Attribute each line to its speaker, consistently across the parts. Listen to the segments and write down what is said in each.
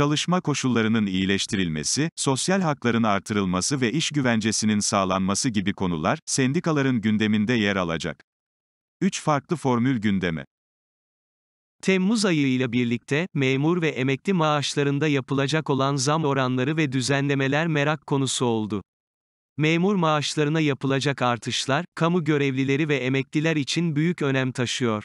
Speaker 1: çalışma koşullarının iyileştirilmesi, sosyal hakların artırılması ve iş güvencesinin sağlanması gibi konular, sendikaların gündeminde yer alacak. 3 farklı formül
Speaker 2: gündeme. Temmuz ayı ile birlikte, memur ve emekli maaşlarında yapılacak olan zam oranları ve düzenlemeler merak konusu oldu. Memur maaşlarına yapılacak artışlar, kamu görevlileri ve emekliler için büyük önem taşıyor.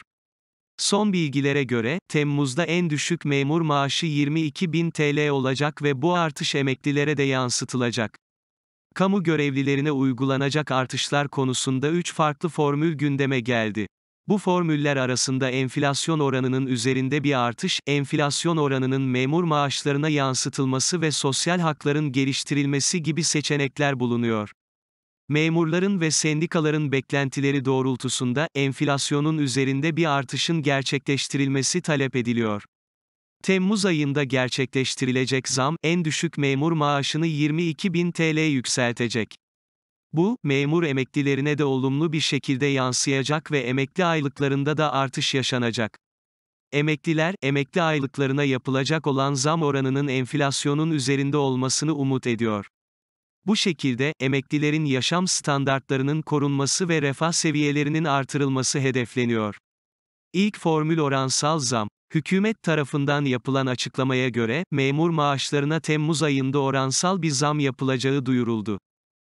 Speaker 2: Son bilgilere göre, Temmuz'da en düşük memur maaşı 22 bin TL olacak ve bu artış emeklilere de yansıtılacak. Kamu görevlilerine uygulanacak artışlar konusunda 3 farklı formül gündeme geldi. Bu formüller arasında enflasyon oranının üzerinde bir artış, enflasyon oranının memur maaşlarına yansıtılması ve sosyal hakların geliştirilmesi gibi seçenekler bulunuyor. Memurların ve sendikaların beklentileri doğrultusunda enflasyonun üzerinde bir artışın gerçekleştirilmesi talep ediliyor. Temmuz ayında gerçekleştirilecek zam en düşük memur maaşını 22.000 TL yükseltecek. Bu, memur emeklilerine de olumlu bir şekilde yansıyacak ve emekli aylıklarında da artış yaşanacak. Emekliler, emekli aylıklarına yapılacak olan zam oranının enflasyonun üzerinde olmasını umut ediyor. Bu şekilde, emeklilerin yaşam standartlarının korunması ve refah seviyelerinin artırılması hedefleniyor. İlk formül oransal zam. Hükümet tarafından yapılan açıklamaya göre, memur maaşlarına Temmuz ayında oransal bir zam yapılacağı duyuruldu.